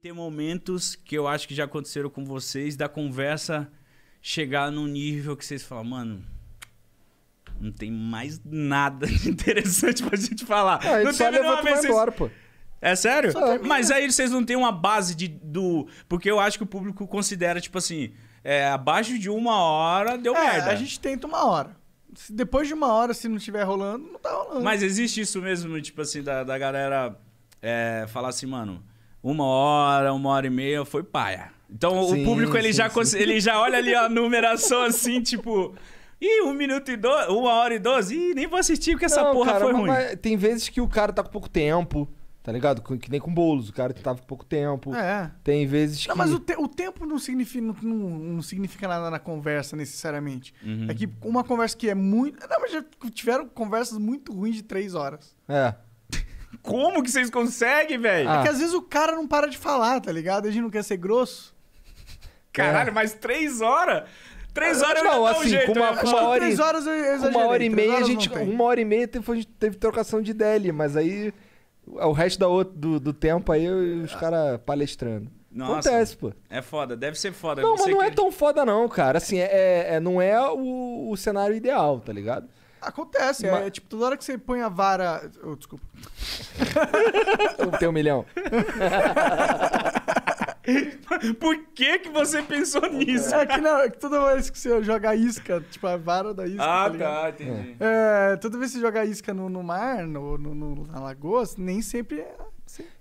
ter momentos que eu acho que já aconteceram com vocês da conversa chegar num nível que vocês falam, mano, não tem mais nada interessante pra gente falar. É, não tem nenhuma vez. Vocês... Embora, pô. É sério? É. Mas aí vocês não têm uma base de, do. Porque eu acho que o público considera, tipo assim, é, abaixo de uma hora deu é, merda. A gente tenta uma hora. Se depois de uma hora, se não estiver rolando, não tá rolando. Mas existe isso mesmo, tipo assim, da, da galera é, falar assim, mano uma hora, uma hora e meia, foi paia. Então sim, o público ele, sim, já, sim. ele já olha ali a numeração assim, tipo. Ih, um minuto e dois uma hora e doze, ih, nem vou assistir porque essa Não, porra cara, foi ruim. tem vezes que o cara tá com pouco tempo, tá ligado? Que nem com bolos, o cara tava tá com pouco tempo. É. Tem vezes não, que. mas o, te, o tempo não significa, não, não, significa nada na conversa, necessariamente. Uhum. É que uma conversa que é muito. Não, mas já tiveram conversas muito ruins de três horas. É. Como que vocês conseguem, velho? Ah. É que ah. às vezes o cara não para de falar, tá ligado? A gente não quer ser grosso. Caralho, é. mas três é, horas? Três horas não, eu não assim, jeito, uma, né? uma, hora, três horas eu exagerei. Uma hora e meia, a gente, uma hora e meia teve, teve trocação de DL, mas aí o resto da outro, do, do tempo aí os caras palestrando. Nossa, Acontece, pô. É foda, deve ser foda. Não, mas não é que... é tão foda não, cara. Assim, é, é, é não é o, o cenário ideal, tá ligado? Acontece, Mas... é tipo, toda hora que você põe a vara. Oh, desculpa. Tem um milhão. Por que que você pensou é, nisso? É que, não, é que toda vez que você joga isca, tipo a vara da isca. Ah, tá, tá entendi. É. é, toda vez que você joga isca no, no mar, no, no, na lagoa, nem sempre é.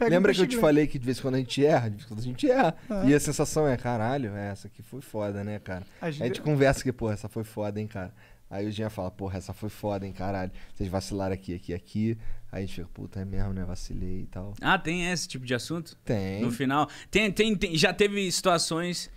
Lembra um que eu te grande. falei que de vez em quando a gente erra, de vez em quando a gente erra. Ah. E a sensação é, caralho, essa aqui foi foda, né, cara? A gente, a gente conversa que, pô, essa foi foda, hein, cara. Aí o Jean fala, porra, essa foi foda, hein, caralho. Vocês vacilaram aqui, aqui, aqui. Aí a gente fica, puta, é mesmo, né? Vacilei e tal. Ah, tem esse tipo de assunto? Tem. No final. Tem, tem, tem. Já teve situações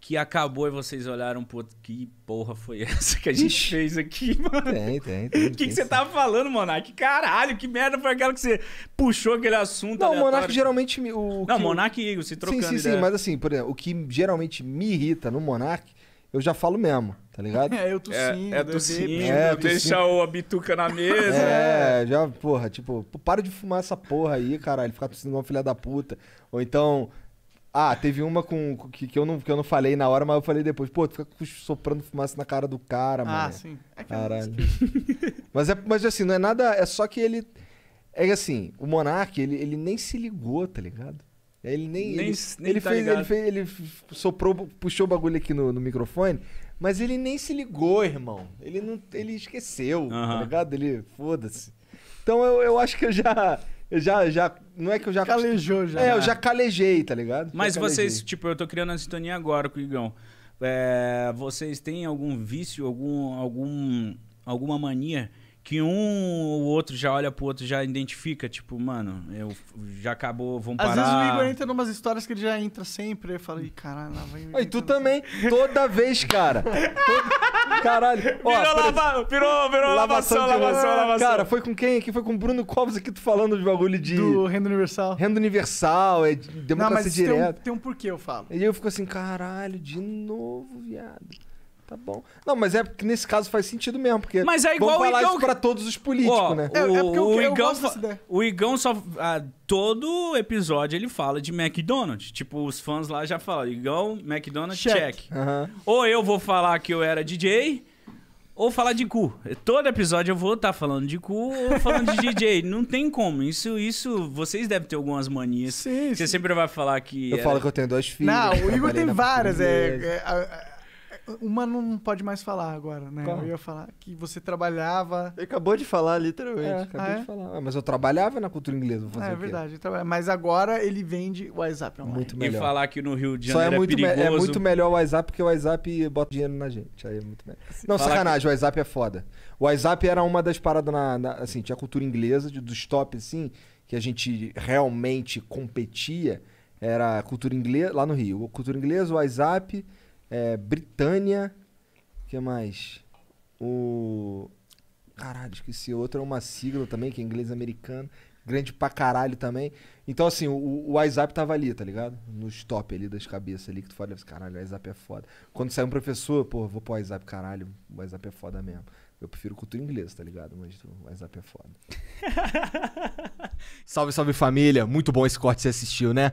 que acabou e vocês olharam, pô, que porra foi essa que a gente Ixi. fez aqui, mano? Tem, tem, tem. O que, que você tava falando, Monark? Caralho, que merda foi aquela que você puxou aquele assunto Não, o Monark geralmente... O, o Não, que... Monark e Igor se trocando Sim, sim, ideia. sim, mas assim, por exemplo, o que geralmente me irrita no Monark eu já falo mesmo, tá ligado? É, eu é, sim. É, é tossindo, é, deixa o a bituca na mesa. É, já, porra, tipo, para de fumar essa porra aí, caralho, ficar tossindo uma filha da puta. Ou então, ah, teve uma com, que, que, eu não, que eu não falei na hora, mas eu falei depois. Pô, tu fica soprando fumaça na cara do cara, ah, mano. Ah, sim. É, é Caralho. mas, é, mas assim, não é nada... É só que ele... É assim, o Monark, ele, ele nem se ligou, tá ligado? Ele nem. nem ele, nem ele, tá fez, ele, fez, ele soprou, puxou o bagulho aqui no, no, microfone, mas ele nem se ligou, irmão. Ele não. Ele esqueceu, uhum. tá ligado? Ele. Foda-se. Então eu, eu acho que eu já. Eu já, já. Não é que eu já. Calejou já. É, eu já calejei, tá ligado? Mas vocês, tipo, eu tô criando a sintonia agora com o Igão. É, vocês têm algum vício, algum, algum, alguma mania que um ou outro já olha pro outro já identifica, tipo, mano, eu já acabou, vão parar. Às vezes o Igor entra numas histórias que ele já entra sempre, aí fala, caralho, lá vai. e tu também, toda vez, cara. Todo... Caralho. Ó, virou, lava... virou, virou lavação, lavação, lavação, lavação. Cara, foi com quem aqui? Foi com o Bruno Covas aqui, tu falando de bagulho de... Do renda universal. Renda universal, é democracia Não, mas direta. Tem um, tem um porquê, eu falo. E eu fico assim, caralho, de novo, viado. Tá bom. Não, mas é porque nesse caso faz sentido mesmo, porque mas é igual vamos falar o Igão... isso pra todos os políticos, né? É, o, é, é porque o, Igão fa... o Igão só... Ah, todo episódio ele fala de McDonald's. Tipo, os fãs lá já falam, Igão, McDonald's, check. check. Ou eu vou falar que eu era DJ, ou falar de cu. Todo episódio eu vou estar tá falando de cu ou falando de DJ. Não tem como. Isso, isso, vocês devem ter algumas manias. Sim, Você sim. sempre vai falar que. Eu era... É falo que eu tenho dois filhos. Não, o Igor tem várias. É, é, é, uma não pode mais falar agora, né? Como? Eu ia falar que você trabalhava. Ele acabou de falar, literalmente. É, ah, de é? falar. Ah, mas eu trabalhava na cultura inglesa. Vou ah, fazer ah, é verdade. Mas agora ele vende WhatsApp online. Muito melhor. E falar que no Rio de Janeiro Só é, é muito é perigoso. É muito melhor o WhatsApp porque o WhatsApp bota dinheiro na gente. Aí é muito melhor. Não, falar sacanagem, que... o WhatsApp é foda. O WhatsApp era uma das paradas na, na assim, tinha a cultura inglesa, dos top, assim, que a gente realmente competia. Era cultura inglesa, lá no Rio. Cultura inglesa, o WhatsApp é, Britânia, que mais? O. Caralho, esqueci outro, é uma sigla também, que é inglês americano. Grande pra caralho também. Então, assim, o, o WhatsApp tava ali, tá ligado? Nos top ali das cabeças ali, que tu fala, caralho, o WhatsApp é foda. Quando sai um professor, pô, vou pro WhatsApp, caralho, o WhatsApp é foda mesmo. Eu prefiro cultura inglesa, tá ligado? Mas o WhatsApp é foda. salve, salve família. Muito bom esse corte que você assistiu, né?